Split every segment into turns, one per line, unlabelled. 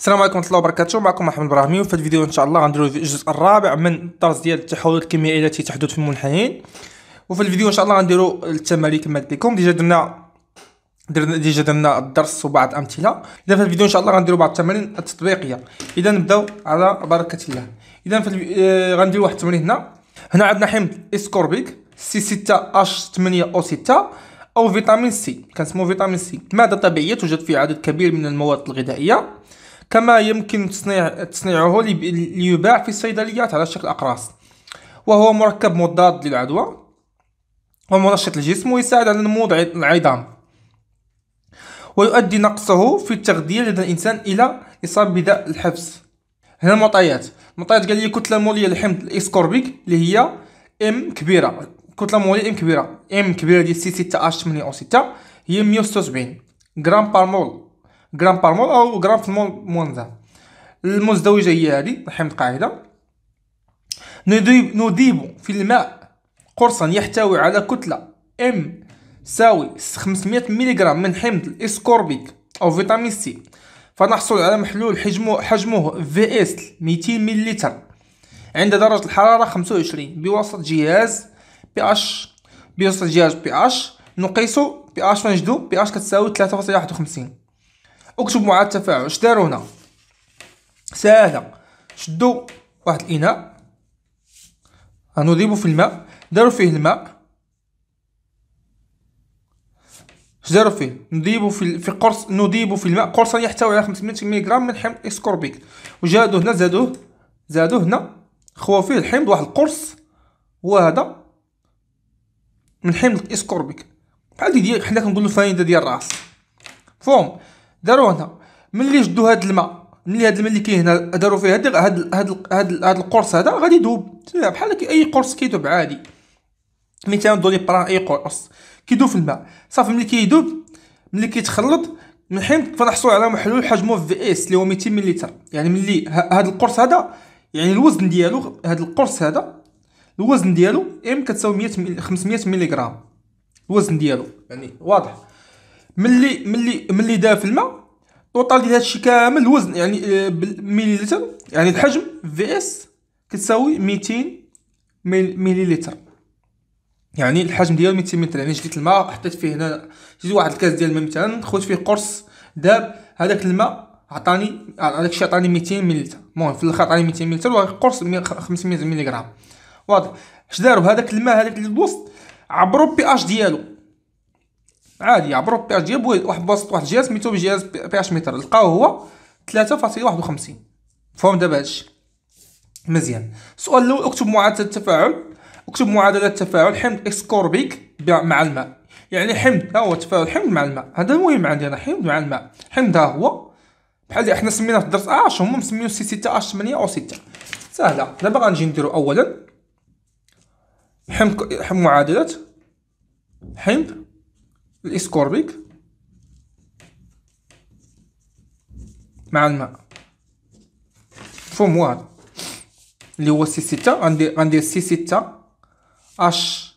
السلام عليكم ورحمه الله وبركاته معكم محمد ابراهيمي وفي الفيديو ان شاء الله غنديروا الجزء الرابع من الدرس ديال التحولات الكيميائيه التي تحدث في المنحنيين وفي الفيديو ان شاء الله غنديروا التمارين كما قلت لكم ديجا درنا ديجا درنا الدرس وبعض امثله اذا في الفيديو ان شاء الله غنديروا بعض التمارين التطبيقيه اذا نبداو على بركه الله اذا في آه، غندير واحد التمرين هنا هنا عندنا حمض اسكوربيك سي 6 اش 8 او 6 او فيتامين سي كنسموه فيتامين سي ماده طبيعيه توجد في عدد كبير من المواد الغذائيه كما يمكن تصنيع تصنيعه ليباع في الصيدليات على شكل أقراص وهو مركب مضاد للعدوى ومنشط الجسم ويساعد على نمو العظام ويؤدي نقصه في التغذية لدى الإنسان إلى إصابة بداء الحبس هنا المعطيات المعطيات قال لي كتلة مولية للحمض الإسكوربيك اللي هي إم كبيرة كتلة مولية إم كبيرة إم كبيرة ديال سي ستة أش تمنية أو ستة هي مية وستة وسبعين غرام بار مول غرام بار مول او غرام في المول مونزا المزدوجه هي هذه نحمد القاعده نديب نذيب في الماء قرصا يحتوي على كتله ام ساوي 500 ملي غرام من حمض الاسكوربيك او فيتامين سي فنحصل على محلول حجمه حجمه في اس 200 مللتر عند درجة الحرارة 25 بواسطة جهاز بي اش بواسطة جهاز بي اش نقيسو بي اش نجدو بي اش كتساوي 3.51 اكتب معاد التفاعل اش داروا هنا سهله شدوا واحد الاناء غنضيفوا في الماء داروا فيه الماء اش داروا فيه نضيبوا في في قرص نضيبوا في الماء قرصا يحتوي على 500 ملغ من حمض اسكوربيك وجادوا هنا زادوه زادوه هنا خوا فيه الحمض واحد القرص وهذا من حمض الاسكوربيك بحال ديال حنا كنقولوا فايده ديال الراس فهم داروا هنا ملي جدو هاد الماء ملي هاد الماء اللي كاين هنا داروا فيه هاد هاد هذا القرص هذا غادي يذوب بحال اي قرص كيذوب عادي مثال دولي بران اي قرص كيذوب في الماء صافي ملي كيذوب ملي كيتخلط من حين فنحصلوا على محلول حجمه في اس اللي هو 200 مليتر يعني ملي هاد القرص هذا يعني الوزن ديالو هاد القرص هذا الوزن ديالو ام إيه كتساوي 100 مل... 500 ملغرام الوزن ديالو يعني واضح ملي ملي ملي داف الماء التوتال ديال هادشي كامل الوزن يعني آه، بالمليلتر يعني الحجم في اس كتساوي 200 مليلتر يعني الحجم ديالو 200 متر يعني جديت الماء حطيت فيه هنا جديت واحد الكاس ديال الماء مثلا خويت فيه قرص داب هذاك الماء عطاني هذاك الشيء عطاني 200 مليلتر المهم في الاخر عطاني 200 مليلتر وقرص 500 ملغرام واضح اش داروا بهداك الماء هذاك الوسط عبروا بي اش ديالو عادي عبروا يعني بي اش جيب واحد بسط واحد جهاز سميتو بجهاز بي اش متر لقاو هو 3.51 فهم دابا هادشي مزيان السؤال الاول اكتب معادله التفاعل اكتب معادله التفاعل حمض اكس كوربيك مع الماء يعني حمض ها هو تفاعل حمض مع الماء هذا المهم عندي انا حمض مع الماء حمض ها هو بحال احنا حنا سميناه في الدرس اش هما مسميو سي 6 اش 8 او 6 سهله دابا غنجي نديرو اولا حمض معادله حمض الاسكوربيك مع الماء فهموا هذا اللي هو سي 6 غندير غندير سي 6 اش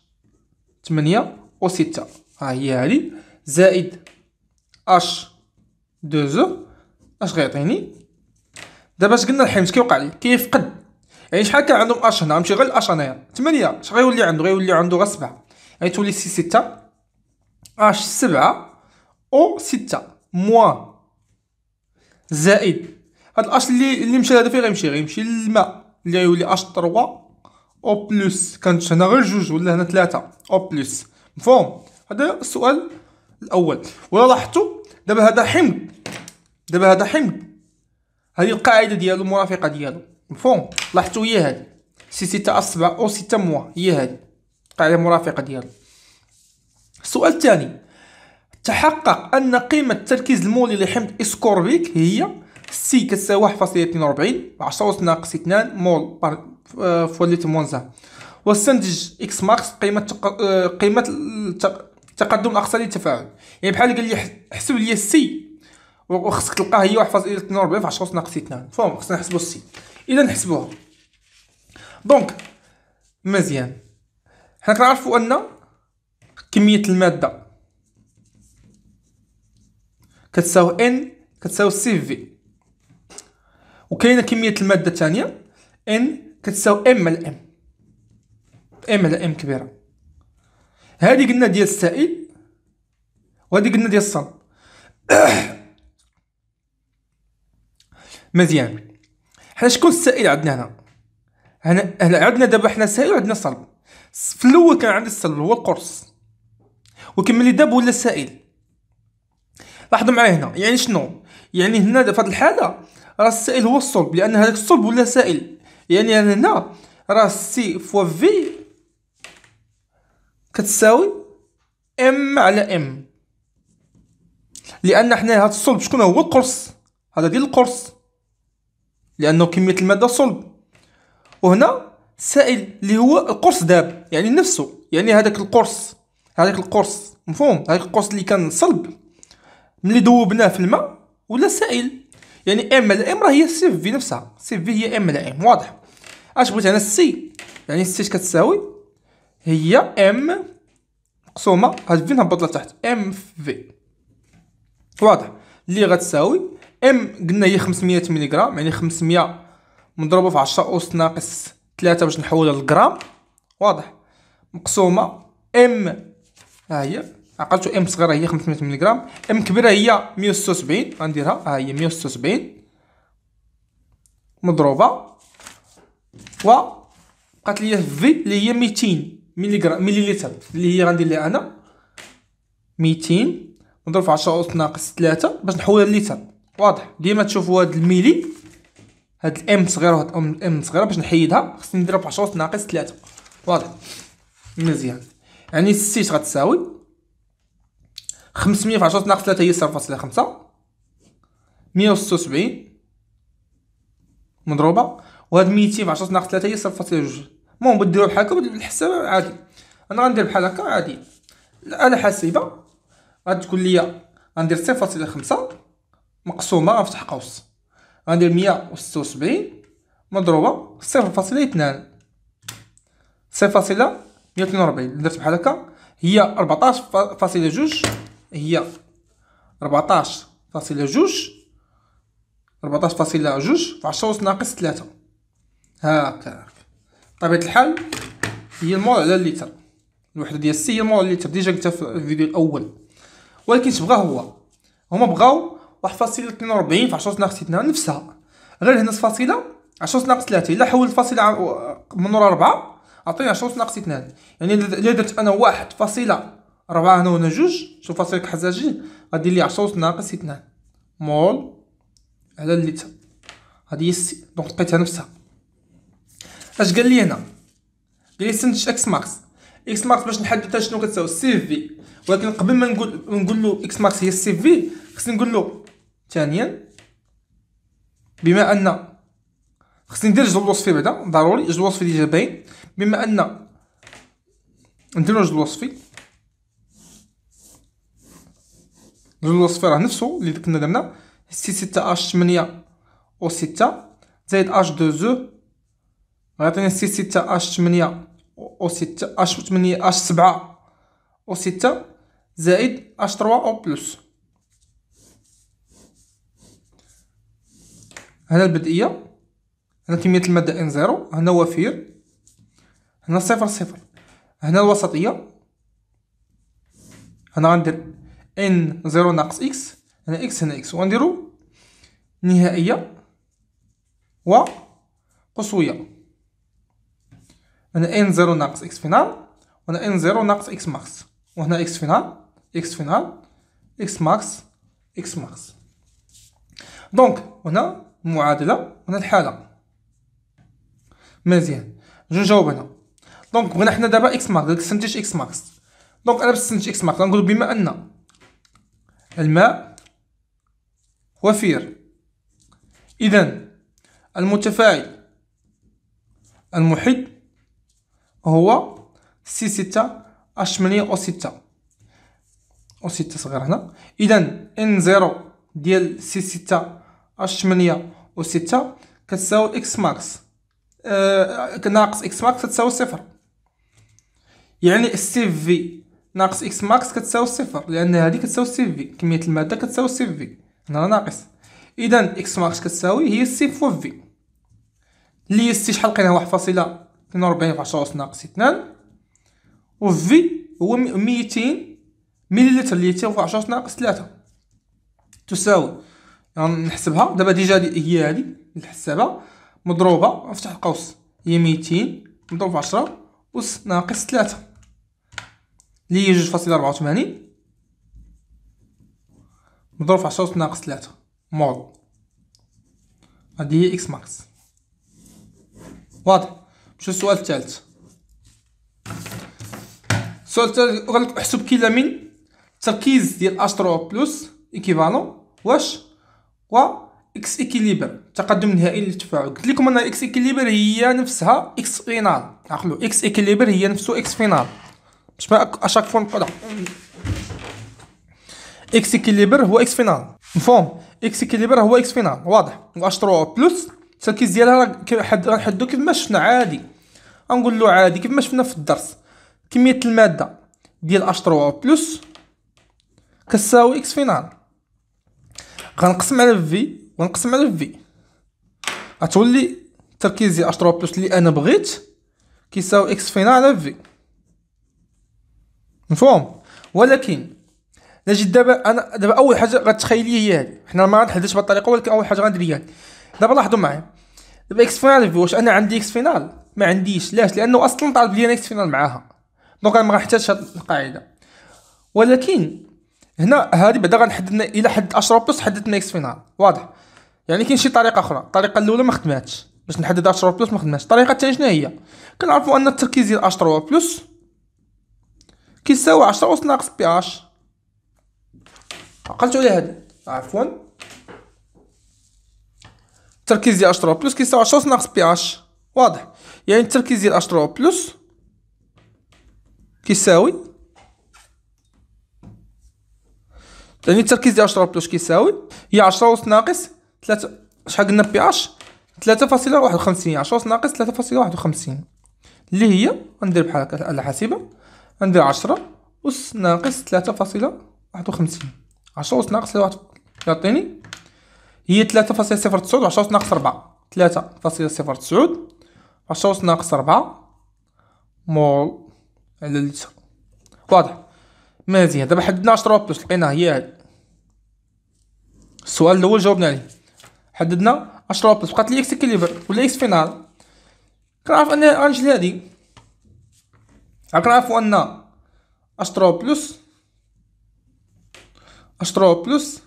8 او 6 ها هي هادي زائد اش 2 اش غيعطيني دابا اش قلنا الحمض كيوقع لي كيفقد يعني شحال كان عندهم اش هنا غنمشي غير الاش هنايا 8 اش غيولي عنده غيولي عنده غير 7 يعني تولي سي 6 اش سبعة او ستة موان زائد هاد الاش اللي اللي مشى لهذا فين غيمشي غيمشي للماء اللي غيولي اش تروا او بلس كانت هنا غير جوج ولا هنا ثلاثة او بلس مفهوم هذا السؤال الاول ولا لاحظتوا دابا هذا حمض دابا هذا حمض هذه القاعده ديالو المرافقه ديالو مفهوم لاحظتوا هي هذه سي 6 اس 7 او 6 موا هي هذه قاعده المرافقه ديالو السؤال الثاني تحقق أن قيمة التركيز المولي لحمض إسكوربيك هي سي كتساوي 1.42 10 ناقص 2 مول بار آه، فوليت مونزا واستنتج اكس ماكس قيمة آه، قيمة التقدم الأقصى للتفاعل يعني بحال قال لي حسب لي السي وخصك تلقاها هي 1.42 في 10 ناقص 2 فهم خصنا نحسبوا السي إذا نحسبوها دونك مزيان حنا كنعرفوا أن كميه الماده كتساوي ان كتساوي سي في وكاينه كميه الماده الثانيه ان كتساوي ام على ام ام على ام كبيره هادي قلنا ديال السائل وهادي قلنا ديال الصلب مزيان حنا شكون السائل عندنا هنا هنا عندنا دابا حنا سائل وعندنا صلب في الاول كان عندي الصلب هو القرص وكمل داب ولا السائل لاحظوا معايا هنا يعني شنو يعني هنا في هذه الحاله راه السائل هو الصلب لان هذاك الصلب ولا سائل يعني انا هنا راه سي فوا في كتساوي ام على ام لان حنا هذا الصلب شكون هو القرص هذا ديال القرص لانه كميه الماده صلب وهنا سائل اللي هو القرص داب يعني نفسه يعني هذاك القرص هذاك القرص مفهوم هذاك القرص اللي كان صلب ملي دوبناه في الماء ولا سائل يعني ام على ام راه هي سي في نفسها سي في هي ام على ام واضح اش بغيت انا سي يعني سي اش كتساوي هي ام مقسومه هاد في نهبط لتحت ام في واضح اللي غتساوي ام قلنا هي 500 ملغرام يعني 500 مضروبه في 10 اس ناقص 3 باش نحولها للغرام واضح مقسومه ام ها هي عقلتو ام صغيره هي 500 ملغ ام كبيره هي 176 غنديرها ها هي 176 مضروبه و بقات لي في اللي هي 200 ملغ مليلتر اللي هي غندير ليها انا 200 مضروب في 10 اس ناقص 3 باش نحولها لتر واضح ديما تشوفوا هاد الميلي هاد الام صغيره وهاد الام صغيره باش نحيدها خصني نديرها في 10 اس ناقص 3 واضح مزيان يعني 6 غتساوي 500 في 10 ناقص 3 هي 0.5 176 مضروبه وهاد 200 في 10 ناقص 3 هي 0.2 المهم ديروا بحال هكا الحساب عادي انا غندير بحال هكا عادي الاله حاسبه غتقول لي غندير 0.5 مقسومه غنفتح قوس غندير 176 مضروبه 0.2 0.2 142 اللي درت بحال هكا هي 14.2 هي 14.2 14.2 في 10 ناقص 3 هكاك طبيعه الحال هي المول على الليتر الوحده ديال السي هي المول على الليتر ديجا قلتها في الفيديو الاول ولكن شبغا هو هما بغاو واحد فاصله 42 في 10 ناقص 2 نفسها غير هنا الفاصله 10 ناقص 3 الا حولت الفاصله من ورا 4 اعطيها شوط ناقص اثنان يعني الا درت انا واحد فاصله ربعة هنا وهنا جوج شوف فاصلة حزاجي غادي لي عشرة ناقص اثنان مول على الليتر هادي هي السي دونك لقيتها نفسها اش قال لي هنا قال لي سنتش اكس ماكس اكس ماكس باش نحددها شنو كتساوي سي في ولكن قبل ما نقول نقول له اكس ماكس هي السي في خصني نقول له ثانيا بما ان خصني ندير جوج الوصفي بعدا ضروري جوج الوصفي ديجا باين بما ان نديرو جوج الوصفي جوج الوصفي راه نفسه اللي كنا درنا سي ستة اش تمنية او ستة زائد اش دو زو غيعطينا سي ستة اش تمنية او ستة اش تمنية اش سبعة او ستة زائد اش تروا او بلس هنا البدئية هنا كمية المادة ان زيرو هنا وفير هنا صفر صفر هنا الوسطيه هنا غندير ان زيرو ناقص اكس هنا اكس هنا اكس وغنديرو نهائيه و قصويه هنا ان زيرو ناقص اكس فينال وهنا ان زيرو ناقص اكس ماكس وهنا اكس فينال اكس فينال اكس ماكس اكس ماكس دونك هنا المعادله هنا الحاله مزيان نجاوب هنا دونك بغينا حنا دابا اكس ماكس داك السنتيج اكس ماكس دونك انا باش نستنتج اكس ماكس غنقول بما ان الماء وفير اذا المتفاعل المحيط هو سي ستة اش 8 او ستة او ستة صغير هنا اذا ان زيرو ديال سي ستة اش 8 او ستة كتساوي اكس ماكس آه ناقص اكس ماكس كتساوي صفر يعني السي في ناقص اكس ماكس كتساوي صفر لان هذه كتساوي سي في كميه الماده كتساوي سي في هنا ناقص اذا اكس ماكس كتساوي هي سي فوا في لي سي شحال لقيناها واحد فاصله 42 في 10 اس ناقص 2 وفي هو 200 مليلتر اللي تساوي في 10 اس ناقص 3 تساوي يعني نحسبها دابا ديجا هي هذه الحسابه مضروبه نفتح القوس هي 200 مضروب في 10 أس ناقص ثلاثة اللي هي جوج فاصلة ربعة وثمانين مضروب في عشرة ناقص ثلاثة مول هادي هي إكس ماكس واضح نمشيو للسؤال الثالث السؤال الثالث غنقولك احسب كلا من التركيز ديال أش بلوس إيكيفالون واش و اكس اكيليبر تقدم نهائي للتفاعل قلت لكم ان اكس اكيليبر هي نفسها اكس فينال عقلوا اكس اكيليبر هي نفسه اكس فينال باش ما اشاك فون نقولها اكس اكيليبر هو اكس فينال مفهوم اكس اكيليبر هو اكس فينال واضح واش 3 بلس التركيز ديالها غنحدو كيف ما شفنا عادي غنقول له عادي كيف ما شفنا في الدرس كميه الماده ديال اش 3 بلس كتساوي اكس فينال غنقسم على في ونقسم على في غتولي تركيزي اش 3 بلس اللي انا بغيت كيساوي اكس فينا على في مفهوم ولكن نجي دابا انا دابا اول حاجه لي هي هذه حنا ما غنحددش بهذه الطريقه ولكن اول حاجه غندير هي دابا لاحظوا معايا دابا اكس فينال في واش انا عندي اكس فينال ما عنديش لاش لانه اصلا طالب لي اكس فينال معاها دونك انا ما غنحتاجش هاد القاعده ولكن هنا هذه بعدا غنحدد الى حد 10 بلس حددنا اكس فينال واضح يعني كاين شي طريقه اخرى الطريقه الاولى ما خدماتش باش نحدد اش بلس ما خدماتش الطريقه الثانيه شنو هي كنعرفوا ان التركيز ديال اش بلس كيساوي 10 اس ناقص بي اش عقلتوا على هذا عفوا التركيز ديال اش بلس كيساوي 10 اس ناقص بي اش واضح يعني التركيز ديال اش بلس كيساوي يعني التركيز ديال 10 بلس كيساوي هي 10 اس ناقص ثلاثة شحال قلنا بي اش ثلاثة فاصلة واحد وخمسين عشرة شوص ناقص ثلاثة فاصلة واحد وخمسين اللي هي غندير بحال هكا على حاسبة غندير عشرة أس ناقص ثلاثة فاصلة واحد وخمسين عشرة أس ناقص واحد يعطيني هي ثلاثة فاصلة صفر تسعود وعشرة أس ناقص ربعة ثلاثة فاصلة صفر تسعود عشرة أس ناقص ربعة مول على لتر واضح مزيان دابا حددنا عشرة بلس لقيناها هي السؤال الأول جاوبنا عليه حددنا اش لوبس بقات لي اكس اكيليبر ولا اكس فينال كنعرف ان الانجل هادي كنعرفو ان اش بلس اش بلس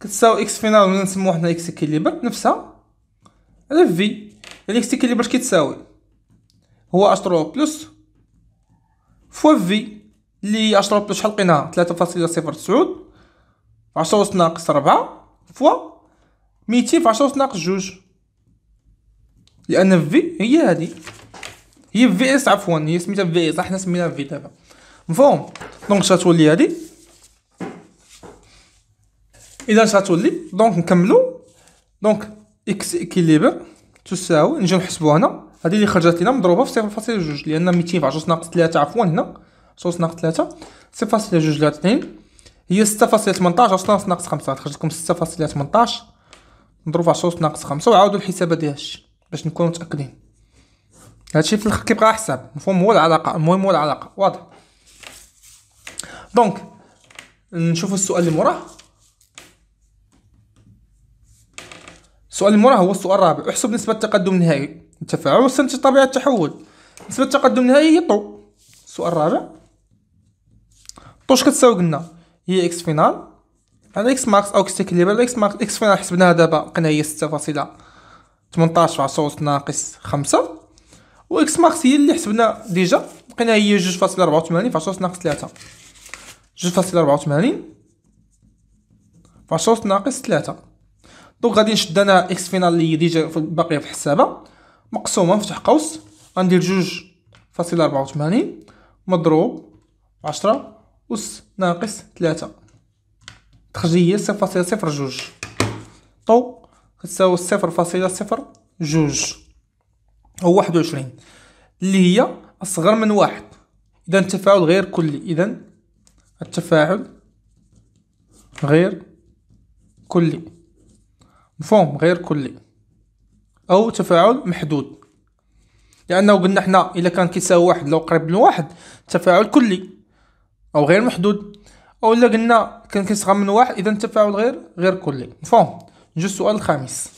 كتساوي اكس فينال ولا نسمو حنا اكس اكيليبر نفسها على في يعني اكس اكيليبر كيتساوي هو اش بلس فوا في لي اش بلس شحال لقيناها تسعود عشرة وسط ناقص ربعة فوا ميتين في عشرة ناقص جوج لأن في هي هادي هي في إس عفوا هي سميتها في إس حنا سميناها في دابا مفهوم دونك شغتولي هادي إذا شغتولي دونك نكملو دونك إكس إكيليبر تساوي نجيو نحسبو هنا هادي اللي خرجت لنا مضروبة في صفر فاصلة جوج لأن ميتين في عشرة ناقص تلاتة عفوا هنا صوص ناقص ثلاثة صفر فاصلة جوج لها اثنين هي ستة فاصلة تمنطاش عشرة ناقص خمسة تخرج لكم ستة فاصلة تمنطاش نضرب عشرة ناقص خمسة وعاودو الحسابة ديال هادشي باش نكونو متأكدين هادشي في الاخر كيبقى حساب مفهوم هو العلاقة المهم هو العلاقة واضح دونك نشوفو السؤال اللي موراه السؤال اللي موراه هو السؤال الرابع احسب نسبة التقدم النهائي التفاعل وسنت طبيعة التحول نسبة التقدم النهائي هي طو السؤال الرابع طوش كتساوي قلنا هي اكس فينال على اكس ماكس او اكس تكليب على اكس ماكس اكس فين حسبناها دابا لقينا هي فاصلة 6.18 صوت ناقص 5 و اكس ماكس هي اللي حسبنا ديجا لقينا هي 2.84 في 10 ناقص 3 2.84 في 10 ناقص 3 دونك غادي نشد انا اكس فينال اللي هي ديجا باقيه في الحسابه مقسومه نفتح قوس غندير 2.84 مضروب 10 أس ناقص 3 هي صفر فاصلة صفر جوج طو كتساوي صفر فاصلة صفر جوج أو واحد وعشرين اللي هي أصغر من واحد إذا التفاعل غير كلي إذا التفاعل غير كلي مفهوم غير كلي أو تفاعل محدود لأنه قلنا حنا إلا كان كيساوي واحد لو قريب من واحد تفاعل كلي أو غير محدود اولا قلنا كان كيصغر من واحد اذا التفاعل غير غير كلي مفهوم نجي السؤال الخامس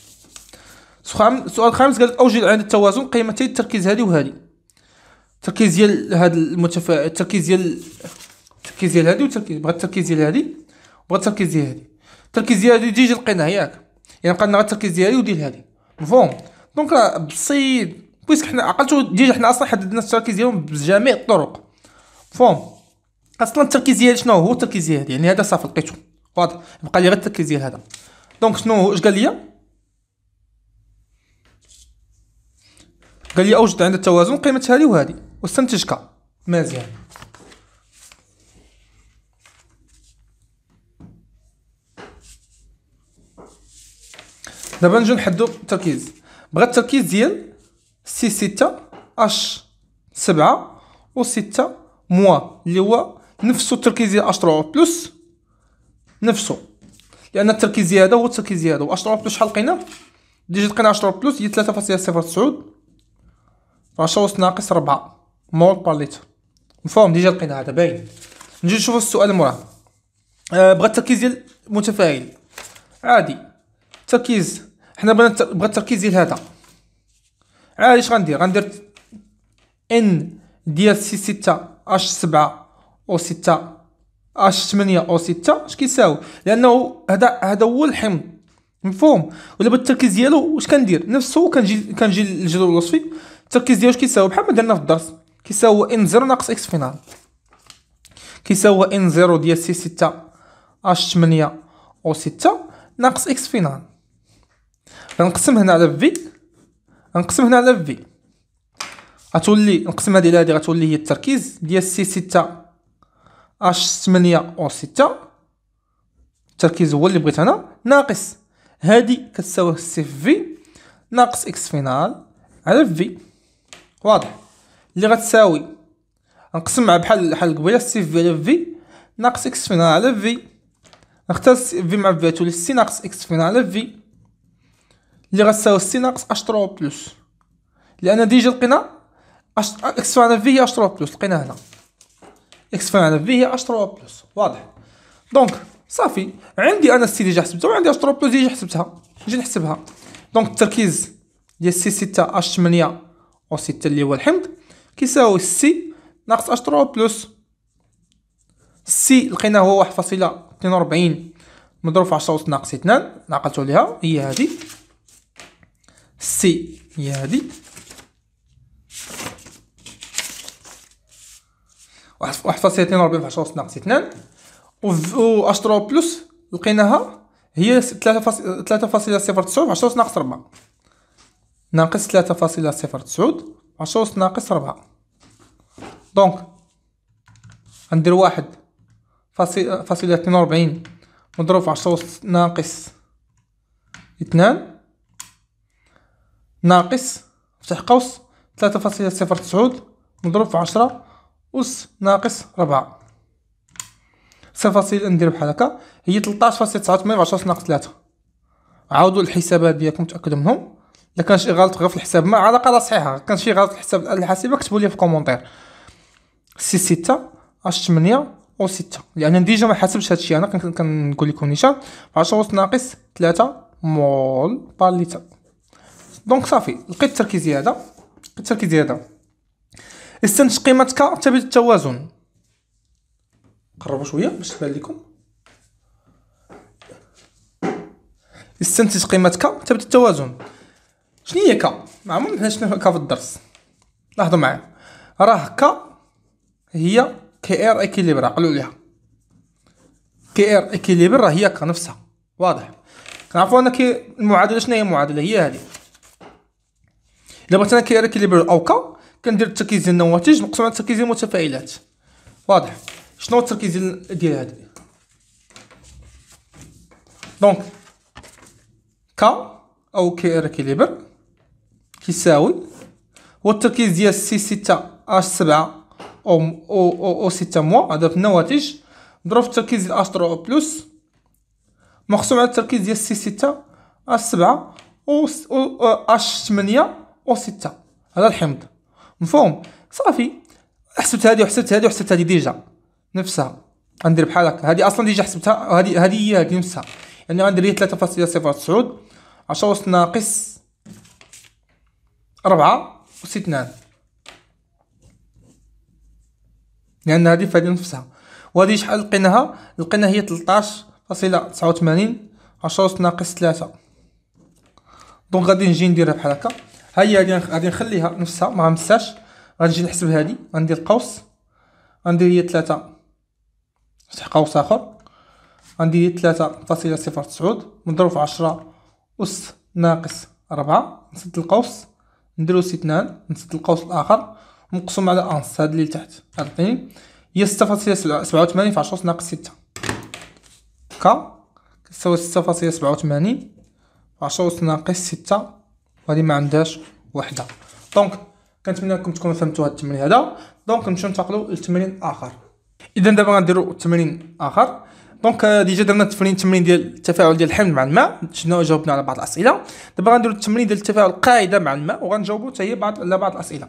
السؤال الخامس قال اوجد عند التوازن قيمتي التركيز هذه وهذه التركيز ديال هذا المتفا التركيز ديال التركيز ديال هذه والتركيز بغا التركيز ديال هذه بغات التركيز ديال هذه التركيز ديال هذه ديجا لقينا ياك يعني بقى لنا التركيز ديالي وديال هذه مفهوم دونك راه بسيط بويسك حنا عقلتو ديجا حنا اصلا حددنا التركيز ديالهم بجميع الطرق مفهوم اصلا التركيز ديالي شنو هو التركيز ديالي يعني هذا صافي لقيتو واضح بقى لي غير التركيز ديال هذا دونك شنو اش قال لي قال لي اوجد عند التوازن قيمه هذه وهذه واستنتجك مزيان دابا نجيو نحدو التركيز بغا التركيز ديال سي ستة اش سبعة و ستة موا اللي هو نفسه التركيز التركيزيه اشترو بلس نفسه لان التركيز هذا هو التركيزيه هذا واشترو بلس شحال لقينا ديجا لقينا اشترو بلس هي 3.09 10 أس ناقص 4 مول بار لتر مفهوم ديجا لقينا هذا باين نجي نشوفو السؤال موراه أه التركيز ديال المتفاعل عادي التركيز حنا بغينا بغا التركيز ديال هذا عادي اش غندير غندير ان ديال سي 6 اش 7 او 6 اش 8 او 6 اش كيساوي لانه هذا هذا هو الحمض مفهوم ولا بالتركيز ديالو واش كندير نفسه كنجي كنجي للجدول الوصفي التركيز ديالو اش كيساوي بحال ما درنا في الدرس كيساوي ان 0 ناقص اكس فينال كيساوي ان 0 ديال سي 6 اش 8 او 6 ناقص اكس فينال غنقسم هنا على في غنقسم هنا على في غتولي نقسم هذه على هذه غتولي هي التركيز ديال سي 6 اش 8 او 6 التركيز هو اللي بغيت انا ناقص هادي كتساوي سي في ناقص اكس فينال على في واضح اللي غتساوي مع بحال بحال قبيله سي في على في ناقص اكس فينال على في نختار في مع في تولي سي ناقص اكس فينال على في اللي غتساوي سي ناقص اش ترو بلس لان ديجا لقينا اكس فينال على في هي اش ترو بلس لقينا هنا اكس فان فاعل به اش 3 بلس واضح دونك صافي عندي انا السي ديجا حسبتها وعندي اش 3 بلس ديجا حسبتها نجي نحسبها دونك التركيز ديال سي 6 اش 8 او 6 اللي هو الحمض كيساوي سي ناقص اش 3 بلس سي لقيناه هو 1.42 مضروب في 10 أس ناقص 2 عقلتو ليها هي هذه سي هي هذه واحد فاصلة اثنين وربعين في عشرة ناقص اثنان و اشترو بلس لقيناها هي ثلاثة فاصلة صفر تسعود عشرة ناقص ربعة ناقص ثلاثة فاصلة صفر تسعود عشرة ناقص ربعة دونك غندير واحد فاصلة اثنين وربعين مضروب في عشرة ناقص اثنان ناقص فتح قوس ثلاثة فاصلة صفر تسعود مضروب في عشرة أس ناقص 4 التفاصيل ندير بحال هكا هي 13.89 10 ناقص 3 عاودوا الحسابات ديالكم تاكدوا منهم الا كان شي غلط غير في الحساب ما علاقه لا صحيحه كان شي غلط في الحساب الحاسبه كتبوا لي في الكومونتير سي 6 اش 8 و 6 لان ديجا ما حسبش هادشي انا كنقول لكم نيشان 10 اس ناقص 3 مول بار لتر دونك صافي لقيت التركيزيه زياده لقيت التركيزيه زياده استنتج قيمتك ثابت التوازن قربوا شويه باش تبان لكم استنتج قيمه ك ثابت التوازن شنو هي ك ما عمرنا حنا شفنا ك في الدرس لاحظوا معايا راه ك هي كي ار اكيليبر عقلوا ليها كي ار اكيليبر راه هي ك نفسها واضح كنعرفوا ان كي المعادله شنو هي المعادله هي هذه الا بغيت انا كي ار اكيليبر او ك كندير التركيز ديال النواتج مقسوم على التركيز ديال المتفاعلات واضح شنو التركيز ديال ديال هاد دونك ك او كي ار كيليبر كيساوي هو التركيز ديال سي ستة اش سبعة او او او, أو ستة موا هذا في النواتج ضرب في التركيز ديال اش او بلس مقسوم على التركيز ديال سي ستة اش سبعة او اش 8 او ستة هذا الحمض مفهوم صافي حسبت هذه وحسبت هذه وحسبت هذه ديجا نفسها غندير بحال هكا هذه اصلا ديجا حسبتها هذه هذه هي هذه نفسها يعني غندير هي 3.09 10 أس ناقص 4 أس 2 لان هذه فهذه نفسها وهذه شحال لقيناها لقينا هي 13.89 10 أس ناقص 3 دونك غادي نجي نديرها بحال هكا هيا غادي غادي نخليها نفسها ما غنساش غادي نجي نحسب هادي غندير قوس غندير هي 3 نفتح قوس اخر غندير هي 3.09 مضروب في 10 اس ناقص 4 نسد القوس نديرو سي 2 نسد القوس الاخر مقسوم على انس هاد اللي تحت عطيني هي 6.87 في 10 ناقص 6 ك كتساوي 6.87 في 10 ناقص 6 وهذه ما عندهاش وحده دونك كنتمنى انكم تكونوا فهمتوا هذا التمرين هذا دونك نمشيو ننتقلوا لتمرين اخر اذا دابا غنديروا تمرين اخر دونك آه، ديجا درنا التمرين التمرين ديال التفاعل ديال الحمل مع الماء شفنا وجاوبنا على بعض الاسئله دابا غنديروا التمرين ديال التفاعل القاعده مع الماء وغنجاوبوا حتى هي بعض على بعض الاسئله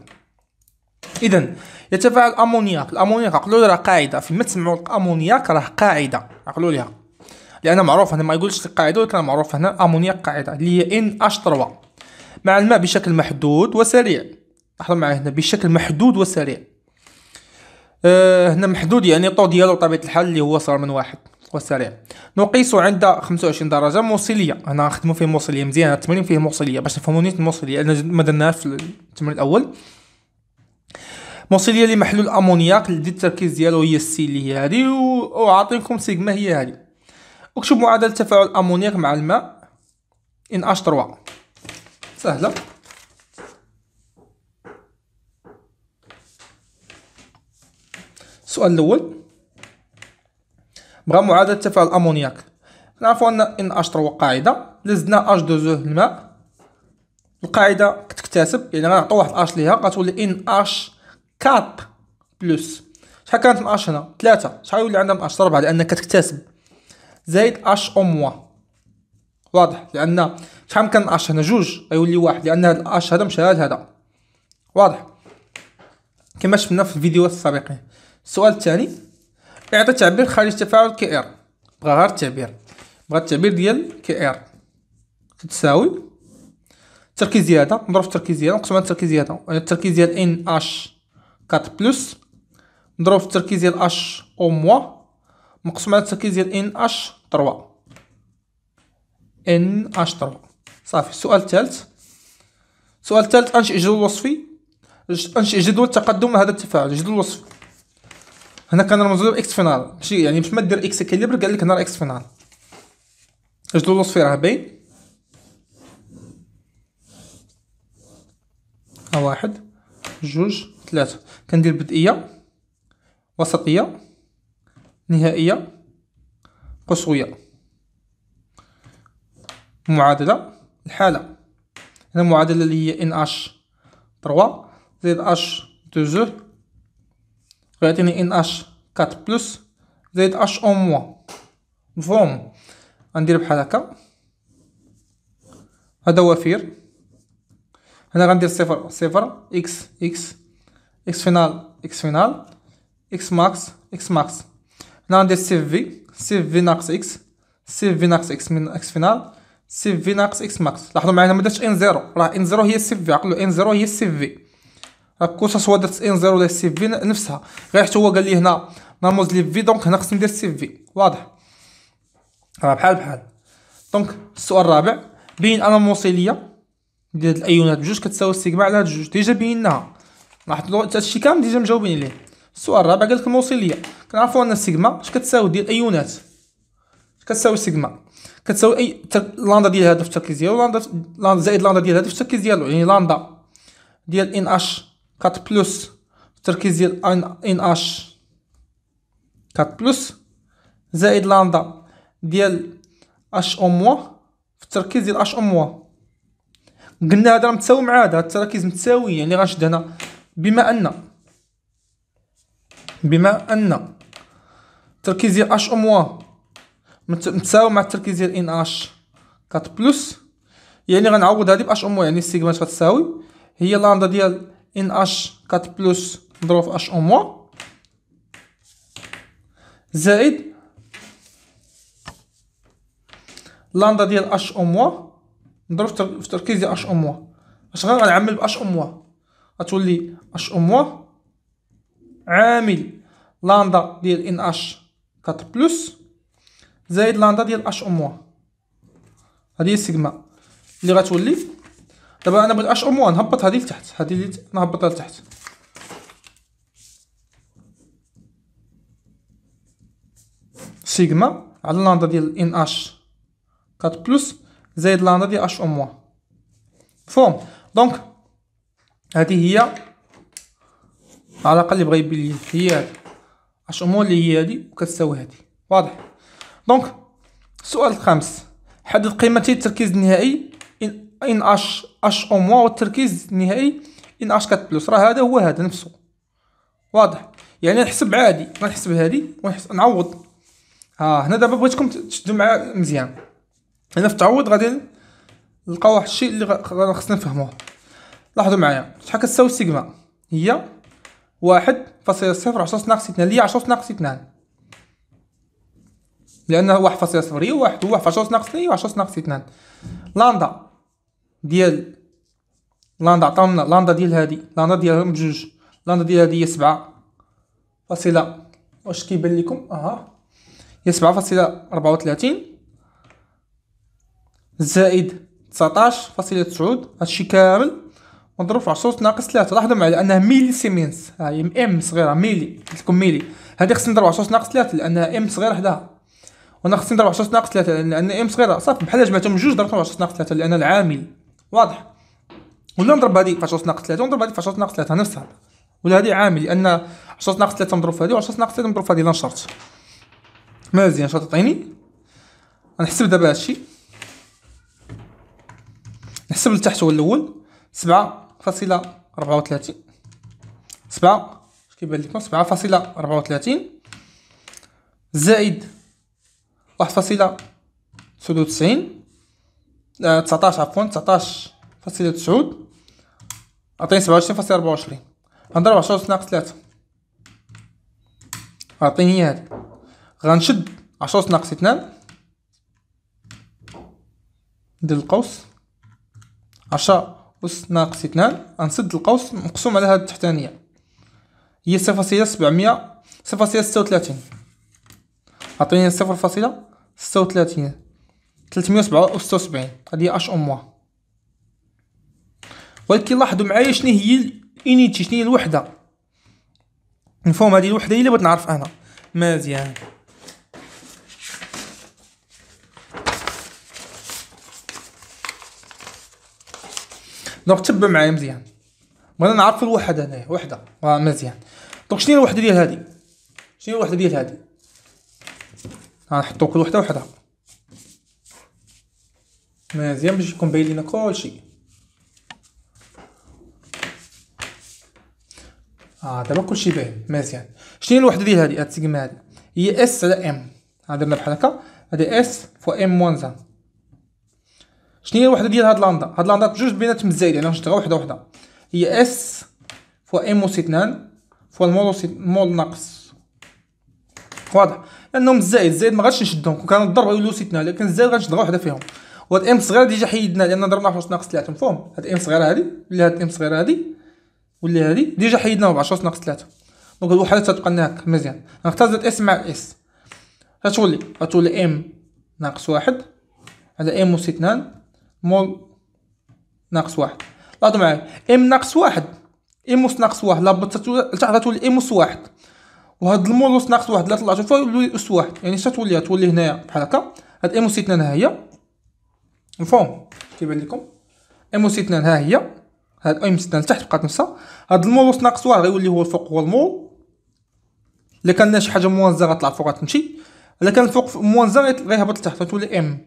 اذا يتفاعل الامونياك الامونياك عقلوا راه قاعده فيما تسمعوا الامونياك راه قاعده عقلوا ليها لان معروف هنا ما يقولش القاعده ولكن معروف هنا امونياك قاعده اللي هي ان اش 3 مع الماء بشكل محدود وسريع لاحظوا معايا هنا بشكل محدود وسريع آه، هنا محدود يعني الطو ديالو بطبيعه الحال اللي هو صغر من واحد وسريع نقيس عند 25 درجه موصليه انا نخدمو فيه موصليه مزيان التمرين فيه موصليه باش تفهموا نيت الموصليه انا ما درناهاش في التمرين الاول موصليه لمحلول الامونياك اللي التركيز ديالو هي السي اللي هي هذه وعاطينكم سيغما هي هذه اكتب معادله تفاعل الامونياك مع الماء ان اش 3 سهله السؤال الاول بغا معادله تفاعل الامونياك نعرفو ان ان اش تروا قاعده لزدنا اش دو زو الماء القاعده كتكتسب يعني غنعطو واحد اش ليها غتولي ان اش 4 بلوس شحال كانت من اش هنا تلاتة شحال يولي عندها من اش ربعة لان كتكتسب زائد اش او موان واضح لان شحال كان الاش هنا جوج غيولي واحد لان هاد الاش هذا مشى هذا واضح كما شفنا في الفيديوهات السابقين السؤال الثاني اعطي تعبير خارج تفاعل كي ار بغا غير التعبير بغا التعبير ديال كي ار كتساوي تركيز زياده نضرب في زياده نقسم على زياده هذا التركيز يعني ديال ان اش 4 بلس نضرب في ديال اش او موا مقسم على التركيز ديال ان اش 3 ان اش صافي السؤال الثالث السؤال الثالث انش جدول وصفي انش جدول تقدم هذا التفاعل جدول وصفي هنا كنرمزو له اكس فينال ماشي يعني باش ما دير اكس كاليبر قال لك هنا اكس فينال اجدول الوصفي راه باين ها واحد جوج ثلاثة كندير بدئية وسطية نهائية قصوية معادله الحاله هنا معادله اللي هي ان اش 3 زائد اش 2 زو غيعطيني ان اش 4 بلس زائد اش او موا مفهوم غندير بحال هكا هذا وفير هنا غندير صفر صفر اكس اكس اكس فينال اكس فينال اكس ماكس اكس ماكس هنا غندير سي في سي في ناقص اكس سي في ناقص اكس من اكس فينال سي في ناقص اكس ماكس لاحظوا معايا ما درتش ان زيرو راه ان زيرو هي السي في عقلوا ان زيرو هي السي في كو سوا درت ان زيرو ولا السي في نفسها غير حتى هو قال لي هنا نرموز نعم لي في دونك هنا خصني ندير السي في واضح راه بحال بحال دونك السؤال الرابع بين انا موصيليه ديال هاد الايونات بجوج كتساوي السيغما على هاد جوج ديجا بيناها لاحظوا هادشي كامل ديجا مجاوبين عليه السؤال الرابع قال لك كنعرفو كنعرفوا ان السيغما اش كتساوي ديال الايونات اش كتساوي السيغما كتساوي اي لاندا ديال هذا في التركيز ديالو لاندا لاندا زائد لاندا ديال هذا في التركيز ديالو يعني لاندا ديال ان اش 4 بلس في التركيز ديال ان اش 4 بلس زائد لاندا ديال اش او موا في التركيز ديال اش او موا قلنا هذا راه متساوي مع هذا التراكيز متساوي يعني غنشد هنا بما ان بما ان التركيز ديال اش او موا متساوي مع التركيز ديال ان اش 4 بلس يعني غنعوض هذه باش اوموا يعني السيغما غتساوي هي لاندا ديال ان اش 4 بلس مضروب في اش اوموا زائد لاندا ديال اش اوموا نضرب في التركيز ديال اش اوموا اش غنعمل باش اوموا غتولي اش اوموا عامل لاندا ديال ان اش 4 بلس زائد لاندا ديال اش او موان هذه هي السيغما اللي غتولي دابا انا اش او موان نهبط هذه لتحت هذه اللي نهبطها لتحت سيغما على لاندا ديال ان اش كات بلس زائد لاندا ديال اش او موان فهم دونك هذه هي العلاقه اللي بغا يبين لي هي هادي اش او موان اللي هي هذه وكتساوي هذه واضح دونك السؤال الخامس حدد قيمتي التركيز النهائي ان اش اش او موا والتركيز النهائي ان اش كات بلس راه هذا هو هذا نفسه واضح يعني نحسب عادي نحسب هذه ونحسب نعوض ها آه هنا دابا بغيتكم تشدوا معايا مزيان هنا في التعوض غادي نلقاو واحد الشيء اللي خصنا نفهموه لاحظوا معايا شحال كتساوي سيجما هي واحد فاصلة صفر عشرة ناقص اثنان اللي هي عشرة ناقص اثنان لان واحد فاصلة صفر هي واحد هو فاصله ناقص اثنين وعشوس ناقص اثنان لاندا ديال لاندا عطاونا لاندا ديال هادي لاندا ديالهم بجوج لاندا ديال هادي هي سبعة فاصلة واش كيبان لكم اها هي سبعة فاصلة ربعة وثلاثين زائد تسعطاش فاصلة تسعود هادشي كامل مضروب في عشرة ناقص ثلاثة لاحظوا معايا لأنها ميلي سيمينس هاي ام صغيرة ميلي قلت لكم ميلي هادي خصني نضرب عشرة ناقص ثلاثة لأنها ام صغيرة حداها وانا خصني نضرب 10 ناقص 3 لان ام صغيره صافي بحال جمعتهم جوج ضربتهم 10 ناقص 3 لان العامل واضح ولا نضرب هذه في 10 ناقص 3 ونضرب هذه في 10 ناقص 3 نفسها ولا هذه عامل لان 10 ناقص 3 مضروب في هذه و10 ناقص 3 مضروب في هذه لا نشرط مزيان شاططيني نحسب دابا هادشي نحسب لتحت هو الاول 7.34 7 كيبان لكم 7.34 زائد واحد فاصلة تسعود وتسعين آه، تسعتاش عفوا تسعتاش فاصلة تسعود عطيني سبعة وعشرين فاصلة ربعة وعشرين غنضرب عشرة ناقص تلاتة عطيني هي هادي غنشد عشرة ناقص اثنان ندير القوس عشرة أس ناقص اثنان غنسد القوس مقسوم على هاد التحتانية هي صفر فاصلة سبعمية صفر فاصلة ستة وثلاثين عطيني صفر فاصلة ستة 36 هادي هي اش او ولكن لاحظوا معايا شنو هي الانيتي شنو هي الوحده نفهم هادي الوحده هي اللي بغيت نعرف انا مزيان دونك تبع معايا مزيان بغينا نعرف الوحده هنايا وحده آه، مزيان دونك شنو هي الوحده ديال هادي شنو هي الوحده ديال هادي غنحطو كل وحده وحده مزيان باش يكون باين لينا كلشي اه دابا كلشي باين مزيان شنو هي الوحده ديال هادي هاد السيغما هادي هي اس على ام درنا بحال هكا هادي اس فوا ام موان زان شنو هي الوحده ديال هاد لاندا هاد لاندا بجوج بيناتهم يعني الزايدين غنشتغل وحده وحده هي اس فوا ام اس 2 فوا المول مول ناقص واضح لانهم الزائد الزائد ما غاديش نشدهم كون كانوا الضربه يوليو سيتنا لكن الزائد غنشد وحده فيهم وهاد ام صغيره ديجا حيدنا لان ضربنا في ناقص 3 مفهوم هاد ام صغيره هادي ولا هاد ام صغيره هادي ولا هادي ديجا حيدناهم ب 10 ناقص 3 دونك الوحده تتبقى تبقى لنا هكا مزيان نختار زد اس مع اس غتولي غتولي ام ناقص واحد على ام اس اثنان مول ناقص واحد لاحظوا معايا ام ناقص واحد ام ناقص واحد لابد تلاحظ غتولي ام واحد وهاد المولوس ناقص واحد 13 فهو يولي اس واحد يعني شتا تولي تولي هنايا بحال هكا هاد ام اس اثنان ها هي مفهوم كيبان لكم ام اس اثنان ها هي هاد ام اس لتحت بقات نفسها هاد المولوس ناقص واحد غيولي هو الفوق هو المول الا كان شي حاجه موانزه غتطلع فوق غتمشي الا كان الفوق موانزه غيهبط لتحت غتولي ام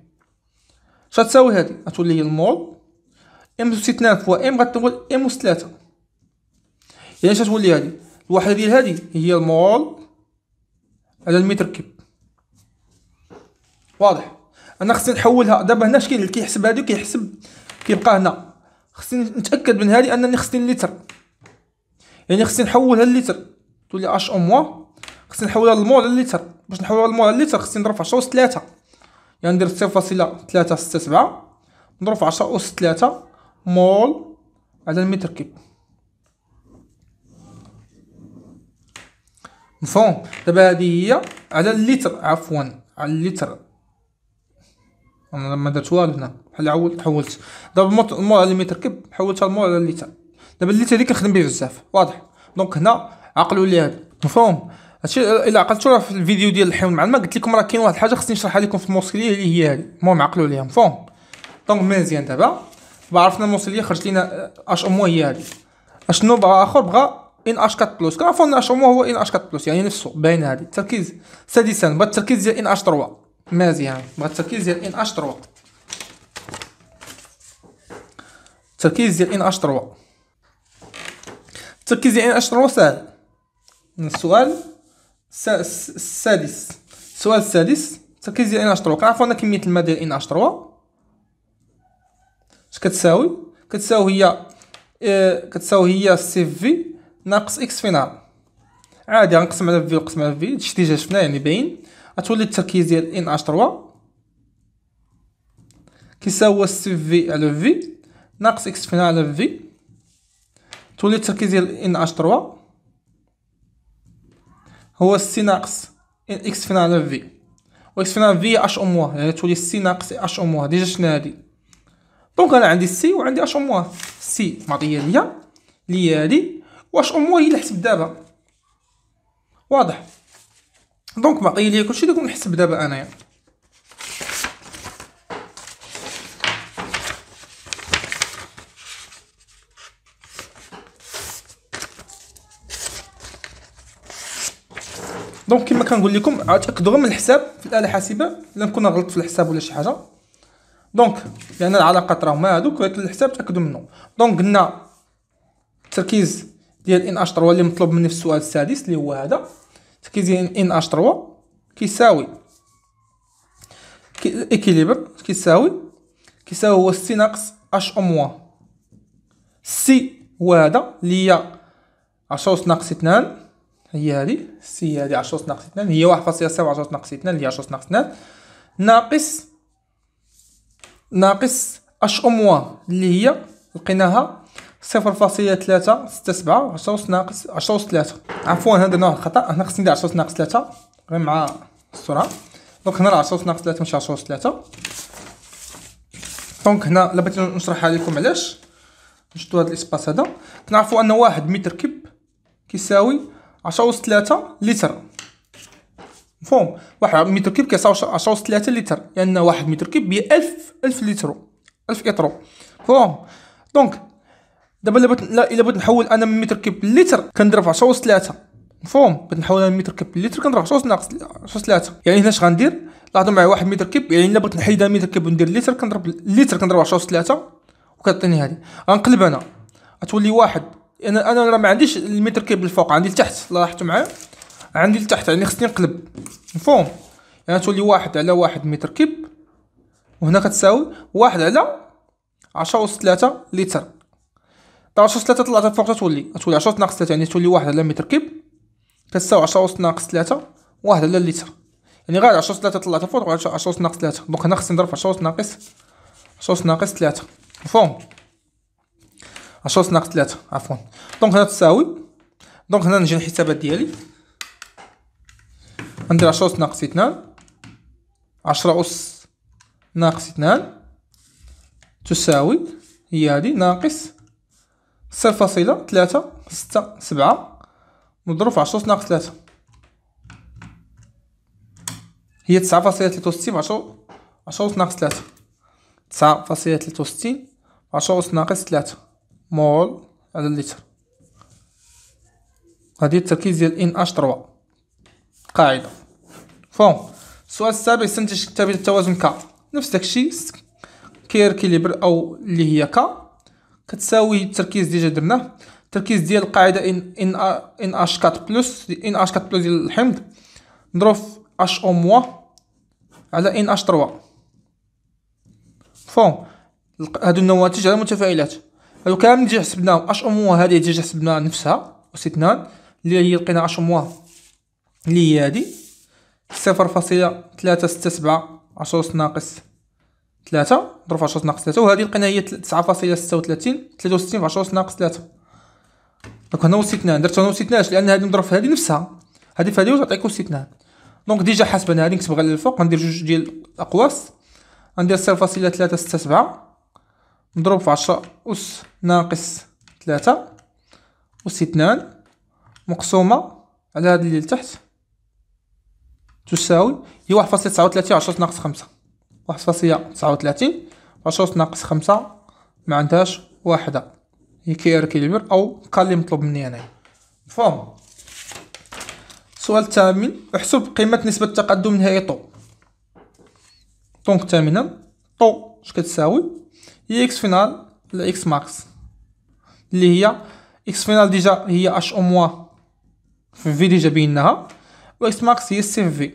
تساوي هادي غتولي هي المول ام اس اثنان فوا ام غتولي ام اس 3 يعني تولي هادي الوحدة ديال هادي هي المول على المتر كيب واضح انا خصني نحولها دابا هنا شكاين اللي كيحسب هادي كيحسب كيبقى هنا خصني نتاكد من هادي انني خصني اللتر يعني خصني نحولها لتر تولي اش او موا خصني نحولها للمول لتر باش نحولها للمول لتر خصني نضرب 10 اس 3 يعني ندير 0.367 نضرب 10 اس 3 مول على المتر كيب مفهوم دابا هذه هي على اللتر عفوا على اللتر انا ما درت والو هنا بحال عول تحولت دابا المول على المتر كب حولتها المول على اللتر دابا اللتر اللي كنخدم به بزاف واضح دونك هنا عقلوا لي هذا مفهوم هادشي الا عقلتو راه في الفيديو ديال الحيوان مع الماء قلت لكم راه كاين واحد الحاجه خصني نشرحها لكم في الموسكليه اللي هي هادي المهم عقلوا ليها مفهوم دونك مزيان دابا عرفنا الموسكليه خرج لينا آه، اش ام هي هادي اشنو بغا اخر بغا ان اش 4 بلس كنعرفو ان اش هو ان اش 4 بلس يعني نفسو باين هادي التركيز سادسا بغا التركيز ديال ان اش 3 مزيان بغا التركيز ديال ان اش 3 التركيز ديال ان اش 3 التركيز ديال ان اش 3 سهل السؤال السادس السؤال السادس التركيز ديال ان اش 3 كنعرفو ان كميه الماء ديال ان اش 3 اش كتساوي كتساوي هي آه، كتساوي هي سي في ناقص اكس فينال عادي غنقسم على في ونقسم على في هادشي ديجا شفناه يعني باين غتولي التركيز ديال ان اش 3 كيساوى سي في على في ناقص اكس فينال على في تولي التركيز ديال ان اش 3 هو سي ناقص اكس في على في واكس في نار في اش ام واه يعني تولي سي ناقص اش ام واه ديجا شفنا هادي دونك انا عندي سي وعندي اش ام واه سي معطيه ليا هادي واش اموري اللي حسب دابا واضح دونك معطي ليا كلشي دوك نحسب دابا انايا دونك كما كنقول لكم عاد من الحساب في الاله الحاسبه الا كنا غلط في الحساب ولا شي حاجه دونك لان يعني العلاقات راهما هادوك ولكن الحساب تاكدوا منه دونك قلنا التركيز ديال ان اش 3 اللي مطلوب مني في السؤال السادس اللي هو هذا تكيزين ان اش 3 كيساوي اكيليبر كيساوي كيساوي هو سي ناقص اش او موان سي هو هذا اللي هي 10 اس ناقص 2 هي هذه سي هذه 10 اس ناقص 2 هي 1.7 10 اس ناقص 2 اللي هي 10 اس ناقص 2 ناقص ناقص اش او موان اللي هي لقيناها صفر فاصلة ثلاثة ستة سبعة عشرة أس ناقص عشرة أس ثلاثة عفوا هذا درنا واحد الخطأ هنا خصني ندير عشرة أس ناقص ثلاثة غير مع السرعة دونك هنا راه عشرة أس ناقص ثلاثة ماشي عشرة أس ثلاثة دونك هنا إلا بغيت نشرحها ليكم علاش نشدو هاد الإسباس هدا كنعرفو أن واحد متر كب كيساوي عشرة أس ثلاثة لتر مفهوم واحد متر كب كيساوي عشرة أس ثلاثة لتر لأن يعني واحد متر كب هي ألف ألف لترو ألف إيترو مفهوم دونك دابا الا بغيت الا بغيت نحول انا من متر كيب لتر كنضرب 10 اس 3 مفهوم بغيت نحول انا من متر كيب لتر كنضرب 10 اس ناقص 10 اس 3 يعني هنا اش غندير لاحظوا معايا واحد متر كيب يعني الا بغيت نحيد متر كيب وندير لتر كنضرب لتر كنضرب 10 اس 3 وكتعطيني هادي غنقلب انا غتولي واحد انا انا راه ما عنديش المتر كيب الفوق عندي لتحت لاحظتوا معايا عندي لتحت يعني خصني نقلب مفهوم يعني تولي واحد على واحد متر كيب وهنا كتساوي واحد على عشرة أس ثلاثة لتر 12 3 طلعت فوق تولي تولي 10 ناقص 3 يعني تولي 1 على متر كيب كتساوي 10 ناقص 3 1 على لتر يعني غير 10 3 طلعت فوق 10 ناقص 3 دونك هنا خصني نضرب 10 ناقص 10 ناقص 3 مفهوم 10 ناقص 3 عفوا دونك هنا تساوي دونك هنا نجي الحسابات ديالي ندير 10 ناقص 2 10 أس ناقص 2 تساوي هي هذه ناقص صفر فاصلة ثلاثة ستة سبعة مضروب في عشرة ناقص ثلاثة هي تسعة فاصلة ثلاثة وستين عشرة عشرة ناقص ثلاثة تسعة فاصلة ثلاثة وستين عشرة ناقص ثلاثة مول على اللتر هذه التركيز ديال ان اش 3 قاعدة فون السؤال السابع استنتج كتابة التوازن ك نفس داكشي كير كيليبر او اللي هي ك كتساوي التركيز ديجا درناه التركيز ديال القاعده ان ان ان اش كات بلس ان اش كات بلس ديال الحمض نضرب اش او موا على ان اش تروا فون هادو النواتج على المتفاعلات هادو كامل ديجا حسبناهم اش او موا هادي ديجا حسبناها نفسها واستثناء اللي هي لقينا اش او موا اللي هي هادي صفر فاصلة ثلاثة ستة سبعة عشرة ناقص 3 ضرب في 10 ناقص 3 وهذه لقينا هي 9.36 63 في 10 ناقص 3 دونك هنا اثنان درتو هنا وصيتناش لان هذه مضروب في هذه نفسها هذه في هذه وتعطيك اثنان دونك ديجا حاسبنا هذه نكتب غير للفوق غندير جوج ديال الاقواس غندير 0.367 مضروب في 10 اس ناقص 3 اس 2 مقسومه على هذه اللي لتحت تساوي هي 1.39 10 ناقص 5 واحد فاصلة تسعة وثلاثين عشرة ناقص خمسة معندهاش واحدة هي كير كيلبر أو كا لي مطلوب مني أنايا مفهوم السؤال الثامن احسب قيمة نسبة التقدم نهائي طو دونك ثامنا طو اش كتساوي هي اكس فينال على اكس ماكس اللي هي اكس فينال ديجا هي اش او موا في في ديجا بيناها و اكس ماكس هي سي في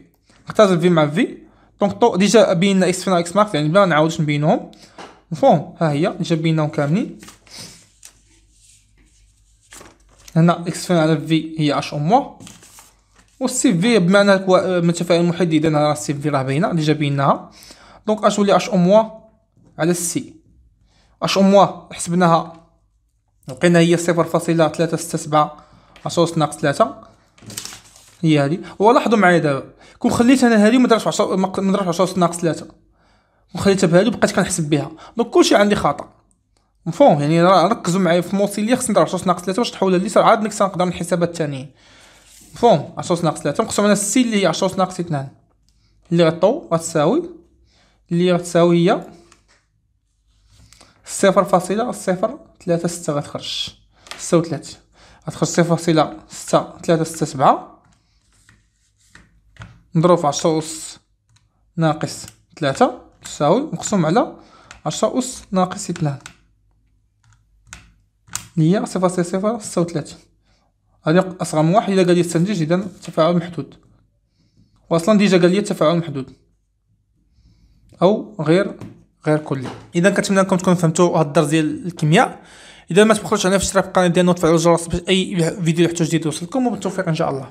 نختار في مع في دونك طو ديجا بينا اكس فينا اكس ماكس يعني بلا نعاودش نبينهم مفهوم ها هي ديجا بيناهم كاملين هنا اكس فينا على في هي اش او موا و سي في بمعنى متفاعل محدد اذا راه سي في راه باينه ديجا بيناها دونك اش ولي اش او موا على السي اش او موا حسبناها لقينا هي صفر فاصلة ثلاثة ستة سبعة اسوس ناقص ثلاثة هي هادي ولاحظوا معايا دابا كون خليت انا هذه ما 10 ما درتش 10 ناقص 3 وخليتها بهذه بقيت كنحسب بها دونك كلشي عندي خطا مفهوم يعني ركزوا معايا في موصي لي خصني ندير 10 ناقص 3 باش تحول لي عاد نكسر نقدر الحسابات الثانيين مفهوم 10 ناقص 3 نقسم على السي اللي هي 10 ناقص 2 اللي غطو غتساوي اللي غتساوي هي صفر فاصلة صفر ثلاثة ستة غتخرج ستة وثلاثة غتخرج صفر فاصلة ستة ثلاثة ستة سبعة نضرب في عشرة أس ناقص ثلاثة تساوي مقسوم على عشرة أس ناقص اثنان هي صفر صفر صفر ستة وثلاثين هادي أصغر من واحد إلا قال لي تستنتج إذا التفاعل محدود وأصلا ديجا قال لي التفاعل محدود أو غير غير كلي إذا كنتمنى أنكم تكونوا فهمتوا هاد الدرس ديال الكيمياء إذا ما تبخلوش علينا في اشتراك القناة ديالنا وتفعلوا الجرس باش أي فيديو يحتاج جديد يوصلكم وبالتوفيق إن شاء الله